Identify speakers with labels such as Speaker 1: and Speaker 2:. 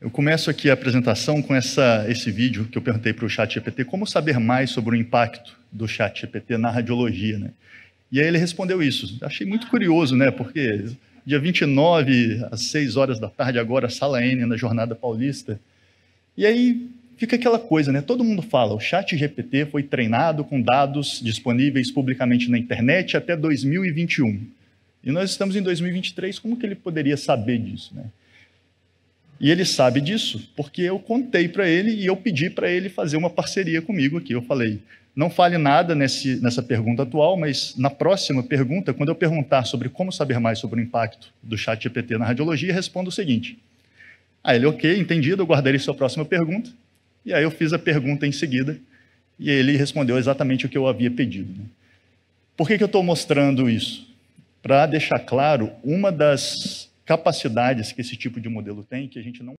Speaker 1: Eu começo aqui a apresentação com essa, esse vídeo que eu perguntei para o chat GPT como saber mais sobre o impacto do chat GPT na radiologia. Né? E aí ele respondeu isso. Achei muito curioso, né? porque dia 29, às 6 horas da tarde, agora, sala N, na Jornada Paulista. E aí fica aquela coisa, né? Todo mundo fala, o chat GPT foi treinado com dados disponíveis publicamente na internet até 2021. E nós estamos em 2023, como que ele poderia saber disso, né? E ele sabe disso, porque eu contei para ele e eu pedi para ele fazer uma parceria comigo aqui. Eu falei: não fale nada nesse, nessa pergunta atual, mas na próxima pergunta, quando eu perguntar sobre como saber mais sobre o impacto do chat GPT na radiologia, responda o seguinte. Aí ele, ok, entendido, eu guardarei sua próxima pergunta. E aí eu fiz a pergunta em seguida e ele respondeu exatamente o que eu havia pedido. Né. Por que, que eu estou mostrando isso? Para deixar claro uma das capacidades que esse tipo de modelo
Speaker 2: tem que a gente
Speaker 3: não